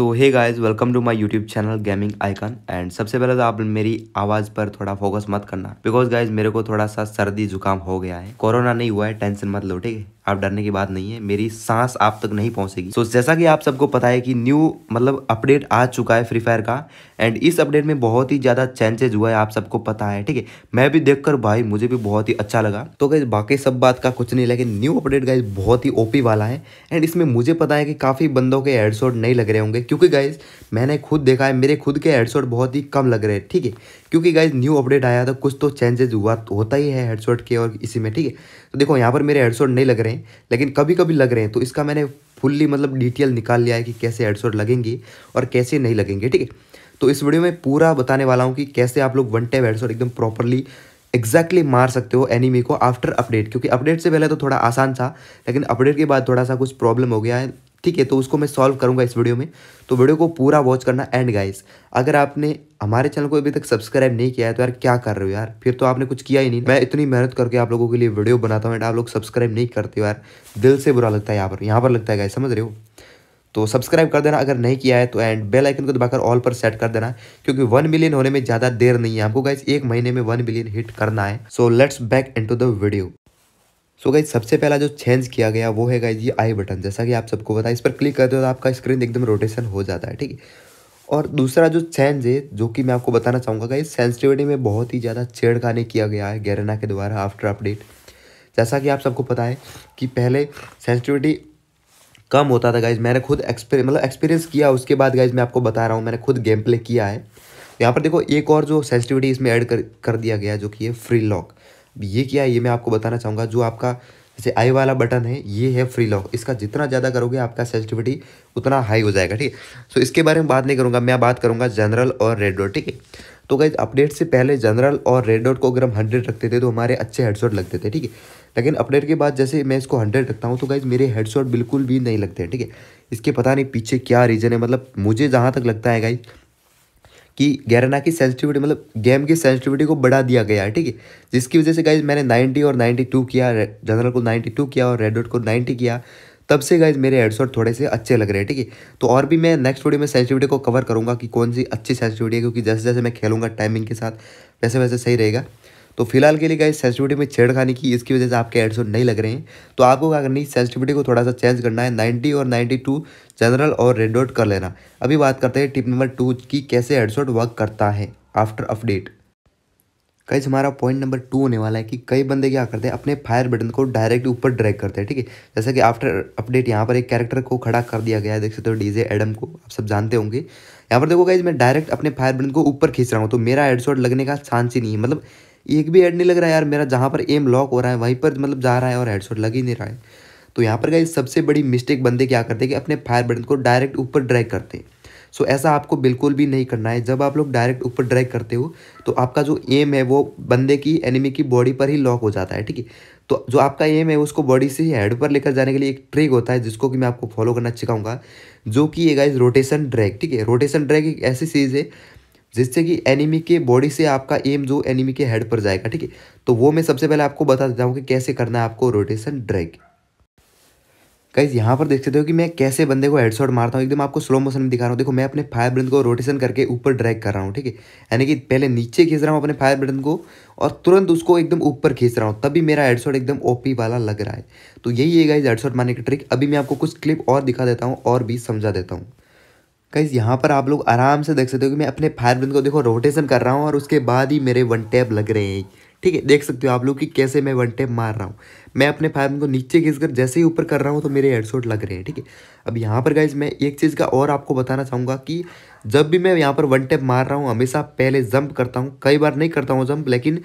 so hey guys welcome to my YouTube channel gaming icon and सबसे पहले तो आप मेरी आवाज़ पर थोड़ा फोकस मत करना बिकॉज गाइज मेरे को थोड़ा सा सर्दी जुकाम हो गया है कोरोना नहीं हुआ है टेंशन मत लो ठीक है आप डरने की बात नहीं है मेरी सांस आप तक नहीं पहुंचेगी सो so, जैसा कि आप सबको पता है कि न्यू मतलब अपडेट आ चुका है फ्री फायर का एंड इस अपडेट में बहुत ही ज़्यादा चेंजेज हुआ है आप सबको पता है ठीक है मैं भी देखकर भाई मुझे भी बहुत ही अच्छा लगा तो गई बाकी सब बात का कुछ नहीं लेकिन न्यू अपडेट गाइज बहुत ही ओपी वाला है एंड इसमें मुझे पता है कि काफ़ी बंदों के हेडसोट नहीं लग रहे होंगे क्योंकि गाइज मैंने खुद देखा है मेरे खुद के हेडसोट बहुत ही कम लग रहे हैं ठीक है क्योंकि गाइज न्यू अपडेट आया था कुछ तो चेंजेस हुआ होता ही है हेडसोट के और इसी में ठीक है तो देखो यहाँ पर मेरे हेडसोट नहीं लग रहे हैं लेकिन कभी कभी लग रहे हैं तो इसका मैंने फुल्ली मतलब डिटेल निकाल लिया है कि कैसे एडसोड लगेंगी और कैसे नहीं लगेंगे ठीक है तो इस वीडियो में पूरा बताने वाला हूँ कि कैसे आप लोग वन टाइम एडसोड एकदम प्रॉपरली एग्जैक्टली exactly मार सकते हो एनिमी को आफ्टर अपडेट क्योंकि अपडेट से पहले तो थोड़ा आसान था लेकिन अपडेट के बाद थोड़ा सा कुछ प्रॉब्लम हो गया है ठीक है तो उसको मैं सॉल्व करूंगा इस वीडियो में तो वीडियो को पूरा वॉच करना एंड गाइस अगर आपने हमारे चैनल को अभी तक सब्सक्राइब नहीं किया है तो यार क्या कर रहे हो यार फिर तो आपने कुछ किया ही नहीं मैं इतनी मेहनत करके आप लोगों के लिए वीडियो बनाता हूँ एंड आप लोग सब्सक्राइब नहीं करते हो यार दिल से बुरा लगता है यहाँ पर यहाँ पर लगता है गाइस समझ रहे हो तो सब्सक्राइब कर देना अगर नहीं किया है तो एंड बेल आइकन को दबाकर ऑल पर सेट कर देना क्योंकि वन मिलियन होने में ज़्यादा देर नहीं है आपको गाइस एक महीने में वन मिलियन हिट करना है so let's back in the video so guys सबसे पहला जो चेंज किया गया वो है गाइज ये आई बटन जैसा कि आप सबको पता है इस पर क्लिक करते हो तो आपका स्क्रीन एकदम रोटेशन हो जाता है ठीक है और दूसरा जो चेंज है जो कि मैं आपको बताना चाहूँगा गाइज सेंसिटिविटी में बहुत ही ज़्यादा छेड़खानी किया गया है गैरना के द्वारा आफ्टर अपडेट जैसा कि आप सबको पता है कि पहले सेंसिटिविटी कम होता था गाइज मैंने खुद एक्सपीरियंस मतलब एक्सपीरियंस किया उसके बाद गाइज मैं आपको बता रहा हूँ मैंने खुद गेम प्ले किया है यहाँ पर देखो एक और जो सेंसिटिविटी इसमें ऐड कर कर दिया गया जो कि है फ्री लॉक ये क्या है ये मैं आपको बताना चाहूँगा जो आपका जैसे आई वाला बटन है ये है फ्री लॉक इसका जितना ज़्यादा करोगे आपका सेंसिटिविटी उतना हाई हो जाएगा ठीक है सो इसके बारे में बात नहीं करूँगा मैं बात करूँगा जनरल और रेड डॉट ठीक है तो गई अपडेट से पहले जनरल और रेड डॉट को अगर हम हंड्रेड रखते थे तो हमारे अच्छे हेडसॉट लगते थे ठीक है लेकिन अपडेट के बाद जैसे मैं इसको हंड्रेड रखता हूँ तो गाइज मेरे हेडसॉट बिल्कुल भी नहीं लगते हैं ठीक है इसके पता नहीं पीछे क्या रीज़न है मतलब मुझे जहाँ तक लगता है गाइज कि गैरना की सेंसिटिविटी मतलब गेम की सेंसिटिविटी को बढ़ा दिया गया है ठीक है जिसकी वजह से गाइज मैंने 90 और 92 किया जनरल को 92 किया और रेड को 90 किया तब से गाइज मेरे हेडसॉट थोड़े से अच्छे लग रहे हैं ठीक है तो और भी मैं नेक्स्ट वीडियो में सेंसिटिविटी को कवर करूँगा कि कौन सी अच्छी सेंसिटिविटी है क्योंकि जैसे जैसे मैं खेलूँगा टाइमिंग के साथ वैसे वैसे सही रहेगा तो फिलहाल के लिए गाइस सेंसिटिविटी में छेड़खानी की इसकी वजह से आपके एडसोन नहीं लग रहे हैं तो आपको क्या करनी सेंसिटिविटी को थोड़ा सा चेंज करना है नाइन्टी और नाइन्टी टू जनरल और रेड कर लेना अभी बात करते हैं टिप नंबर टू की कैसे एडसोट वर्क करता है आफ्टर अपडेट कई हमारा पॉइंट नंबर टू होने वाला है कि कई बंदे क्या करते हैं अपने फायर बटन को डायरेक्ट ऊपर ड्रैग करते हैं ठीक है जैसे कि आफ्टर अपडेट यहाँ पर एक कैरेक्टर को खड़ा कर दिया गया है देख सकते हो डीजे एडम को आप सब जानते होंगे यहाँ पर देखो कहीं मैं डायरेक्ट अपने फायर बटन को ऊपर खींच रहा हूँ तो मेरा हेडशॉट लगने का चांस ही नहीं है मतलब एक भी हेड नहीं लग रहा है यार मेरा जहाँ पर एम लॉक हो रहा है वहीं पर मतलब जा रहा है और हेडशॉट लग ही नहीं रहा है तो यहाँ पर गए सबसे बड़ी मिस्टेक बंदे क्या करते हैं कि अपने फायर बटन को डायरेक्ट ऊपर ड्रैग करते हैं सो ऐसा आपको बिल्कुल भी नहीं करना है जब आप लोग डायरेक्ट ऊपर ड्रैग करते हो तो आपका जो एम है वो बंदे की एनिमी की बॉडी पर ही लॉक हो जाता है ठीक है तो जो आपका एम है उसको बॉडी से हेड पर लेकर जाने के लिए एक ट्रिक होता है जिसको कि मैं आपको फॉलो करना सिखाऊंगा जो कि ये गाइज रोटेशन ड्रैग ठीक है रोटेशन ड्रैग एक ऐसी चीज़ है जिससे कि एनिमी के बॉडी से आपका एम जो एनिमी के हेड पर जाएगा ठीक है तो वो मैं सबसे पहले आपको बता देता हूँ कि कैसे करना है आपको रोटेशन ड्रैग गाइज यहाँ पर देख सकते हो कि मैं कैसे बंदे को हेडशॉट मारता हूँ एकदम आपको स्लो मोशन में दिखा रहा हूँ देखो मैं अपने फायर ब्रिंद को रोटेशन करके ऊपर ड्रैग कर रहा हूँ ठीक है यानी कि पहले नीचे खींच रहा हूँ अपने फायर ब्रिंद को और तुरंत उसको एकदम ऊपर खींच रहा हूँ तभी मेरा हेडशॉट एकदम ओपी वाला लग रहा है तो यही है इस हेडशॉट मारने की ट्रिक अभी मैं आपको कुछ क्लिप और दिखा देता हूँ और भी समझा देता हूँ गाइज यहाँ पर आप लोग आराम से देख सकते हो कि मैं अपने फायर ब्रिंद को देखो रोटेशन कर रहा हूँ और उसके बाद ही मेरे वन टैप लग रहे हैं ठीक है देख सकते हो आप लोग कि कैसे मैं वन टैप मार रहा हूँ मैं अपने फायर ब्रिंद को नीचे खींच कर जैसे ही ऊपर कर रहा हूँ तो मेरे हेडसोट लग रहे हैं ठीक है अब यहाँ पर गाइज मैं एक चीज़ का और आपको बताना चाहूँगा कि जब भी मैं यहाँ पर वन टैप मार रहा हूँ हमेशा पहले जंप करता हूँ कई बार नहीं करता हूँ जंप लेकिन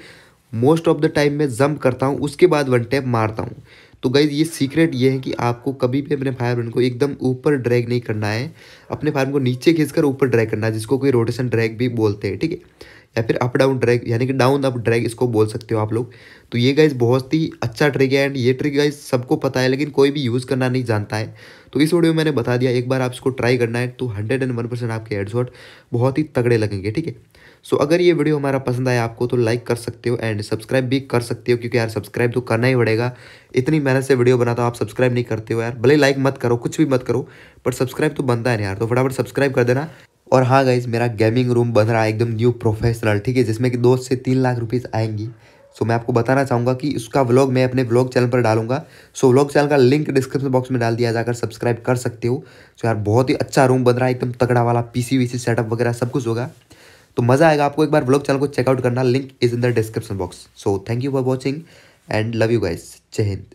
मोस्ट ऑफ द टाइम मैं जंप करता हूँ उसके बाद वन टैप मारता हूँ तो गाइज ये सीक्रेट ये है कि आपको कभी भी अपने फायर को एकदम ऊपर ड्रैग नहीं करना है अपने फायर को नीचे खींचकर ऊपर ड्रैग करना है जिसको कोई रोटेशन ड्रैग भी बोलते हैं ठीक है या फिर अप डाउन ड्रैग यानी कि डाउन अप ड्रैग इसको बोल सकते हो आप लोग तो ये गाइज बहुत ही अच्छा ट्रिक है एंड ये ट्रिक गाइज सबको पता है लेकिन कोई भी यूज़ करना नहीं जानता है तो इस वीडियो में मैंने बता दिया एक बार आप इसको ट्राई करना है तो हंड्रेड एंड वन परसेंट आपके हेडसॉट बहुत ही तगड़े लगेंगे ठीक है सो अगर ये वीडियो हमारा पसंद आया आपको तो लाइक कर सकते हो एंड सब्सक्राइब भी कर सकते हो क्योंकि यार सब्सक्राइब तो करना ही पड़ेगा इतनी मेहनत से वीडियो बनाता हूँ आप सब्सक्राइब नहीं करते हो यार भले लाइक मत करो कुछ भी मत करो पर सब्सक्राइब तो बनता है यार तो फटाफट सब्सक्राइब कर देना और हाँ गाइज मेरा गेमिंग रूम बन रहा है एकदम न्यू प्रोफेशनल ठीक है जिसमें कि दो से तीन लाख रुपीज़ आएंगी सो मैं आपको बताना चाहूँगा कि उसका व्लॉग मैं अपने व्लॉग चैनल पर डालूंगा सो व्लॉग चैनल का लिंक डिस्क्रिप्शन बॉक्स में डाल दिया जाकर सब्सक्राइब कर सकते हो सो यार बहुत ही अच्छा रूम बन रहा है एकदम तगड़ा वाला पीसी सी सेटअप वगैरह सब कुछ होगा तो मज़ा आएगा आपको एक बार व्लॉग चैनल को चेकआउट करना link is in the description box so thank you for watching and love you guys जय हिंद